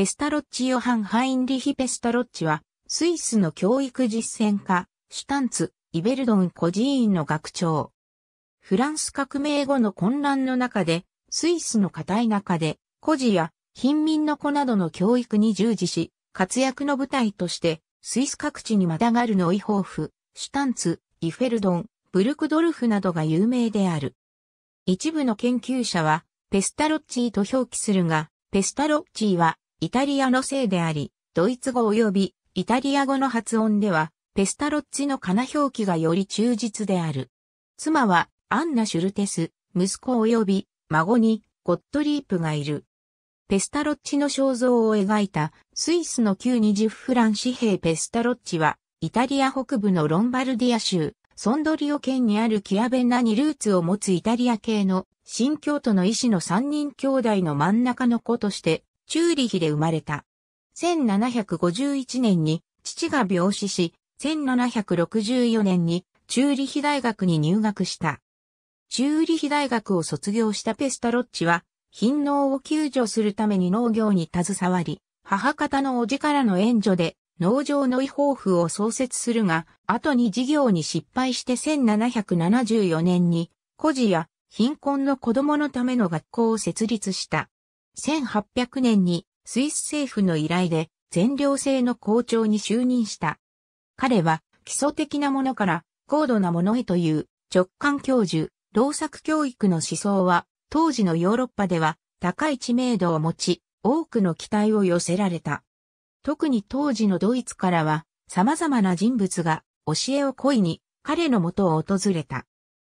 ペスタロッチ・ヨハン・ハインリヒ・ペスタロッチは、スイスの教育実践家、シュタンツ、イベルドン孤児院の学長。フランス革命後の混乱の中で、スイスの固い中で、孤児や貧民の子などの教育に従事し、活躍の舞台として、スイス各地にまたがるノイホーフ、シュタンツ、イフェルドン、ブルクドルフなどが有名である。一部の研究者は、ペスタロッチーと表記するが、ペスタロッチーはイタリアのせいであり、ドイツ語及びイタリア語の発音では、ペスタロッチの金表記がより忠実である。妻はアンナ・シュルテス、息子及び孫にゴットリープがいる。ペスタロッチの肖像を描いたスイスの旧20フラン紙幣ペスタロッチは、イタリア北部のロンバルディア州、ソンドリオ県にあるキアベンナにルーツを持つイタリア系の新教徒の医師の三人兄弟の真ん中の子としてチューリヒで生まれた。1751年に父が病死し、1764年にチューリヒ大学に入学した。チューリヒ大学を卒業したペスタロッチは、貧農を救助するために農業に携わり、母方の叔父からの援助で農場の違法府を創設するが、後に事業に失敗して1774年に、孤児や貧困の子供のための学校を設立した。1800年にスイス政府の依頼で全寮制の校長に就任した。彼は基礎的なものから高度なものへという直感教授、老作教育の思想は当時のヨーロッパでは高い知名度を持ち多くの期待を寄せられた。特に当時のドイツからは様々な人物が教えを恋に彼のもとを訪れた。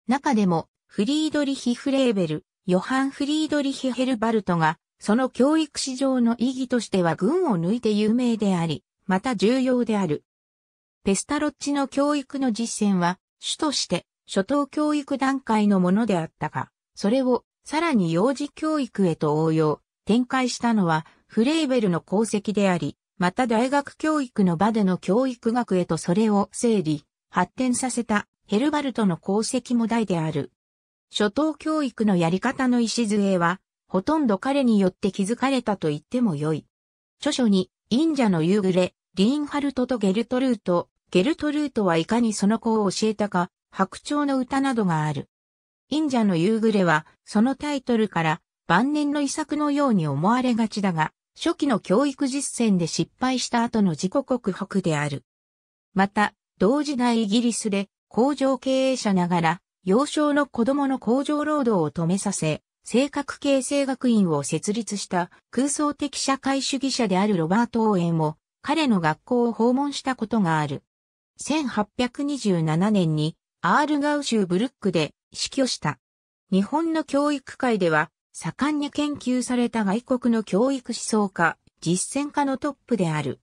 中でもフリードリヒ・フレーベル、ヨハン・フリードリヒ・ヘルバルトがその教育史上の意義としては群を抜いて有名であり、また重要である。ペスタロッチの教育の実践は、主として初等教育段階のものであったが、それをさらに幼児教育へと応用、展開したのはフレーベルの功績であり、また大学教育の場での教育学へとそれを整理、発展させたヘルバルトの功績も大である。初等教育のやり方の礎は、ほとんど彼によって気づかれたと言ってもよい。著書に、忍者の夕暮れ、リーンハルトとゲルトルート、ゲルトルートはいかにその子を教えたか、白鳥の歌などがある。忍者の夕暮れは、そのタイトルから、晩年の遺作のように思われがちだが、初期の教育実践で失敗した後の自己告白である。また、同時代イギリスで工場経営者ながら、幼少の子供の工場労働を止めさせ、性格形成学院を設立した空想的社会主義者であるロバート・オーエンも彼の学校を訪問したことがある。1827年にアールガウ州ブルックで死去した。日本の教育界では盛んに研究された外国の教育思想家、実践家のトップである。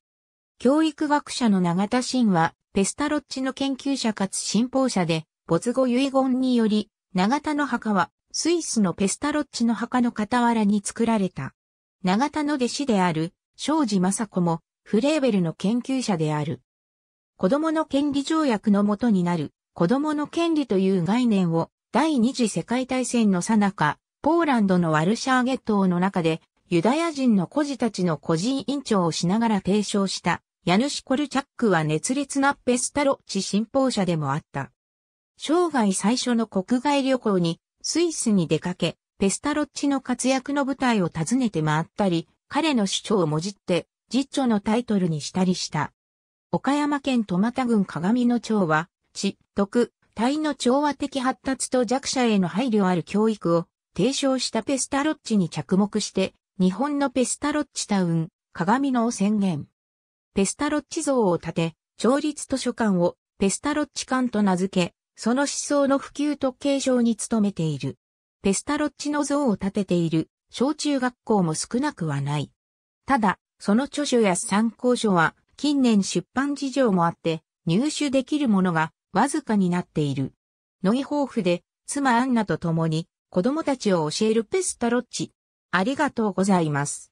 教育学者の永田真は、ペスタロッチの研究者かつ信奉者で、没後遺言により、永田の墓はスイスのペスタロッチの墓の傍らに作られた。長田の弟子である、庄司雅子も、フレーベルの研究者である。子供の権利条約のもとになる、子供の権利という概念を、第二次世界大戦の最中、ポーランドのワルシャーゲットの中で、ユダヤ人の孤児たちの個人委員長をしながら提唱した、ヤヌシ・コルチャックは熱烈なペスタロッチ信奉者でもあった。生涯最初の国外旅行にスイスに出かけ、ペスタロッチの活躍の舞台を訪ねて回ったり、彼の主張をもじって、実著のタイトルにしたりした。岡山県戸又郡鏡野町は、知、徳、体の調和的発達と弱者への配慮ある教育を提唱したペスタロッチに着目して、日本のペスタロッチタウン、鏡野を宣言。ペスタロッチ像を建て、町立図書館をペスタロッチ館と名付け、その思想の普及と継承に努めている。ペスタロッチの像を建てている小中学校も少なくはない。ただ、その著書や参考書は近年出版事情もあって入手できるものがわずかになっている。ノイホーフで妻アンナと共に子供たちを教えるペスタロッチ。ありがとうございます。